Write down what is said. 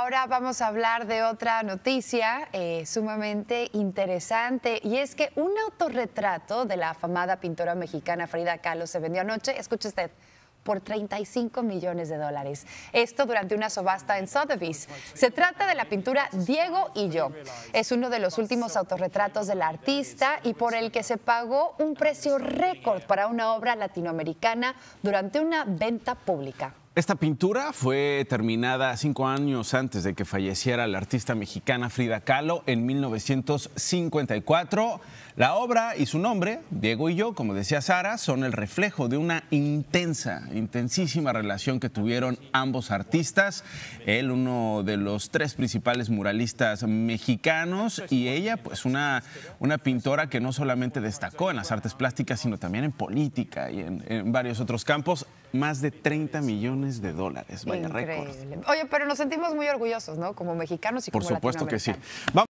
Ahora vamos a hablar de otra noticia eh, sumamente interesante y es que un autorretrato de la afamada pintora mexicana Frida Kahlo se vendió anoche, escuche usted, por 35 millones de dólares. Esto durante una subasta en Sotheby's. Se trata de la pintura Diego y yo. Es uno de los últimos autorretratos del artista y por el que se pagó un precio récord para una obra latinoamericana durante una venta pública. Esta pintura fue terminada cinco años antes de que falleciera la artista mexicana Frida Kahlo en 1954. La obra y su nombre, Diego y yo, como decía Sara, son el reflejo de una intensa, intensísima relación que tuvieron ambos artistas. Él, uno de los tres principales muralistas mexicanos, y ella, pues una, una pintora que no solamente destacó en las artes plásticas, sino también en política y en varios otros campos más de 30 millones de dólares. Vaya récord. Oye, pero nos sentimos muy orgullosos, ¿no? Como mexicanos y Por supuesto que sí.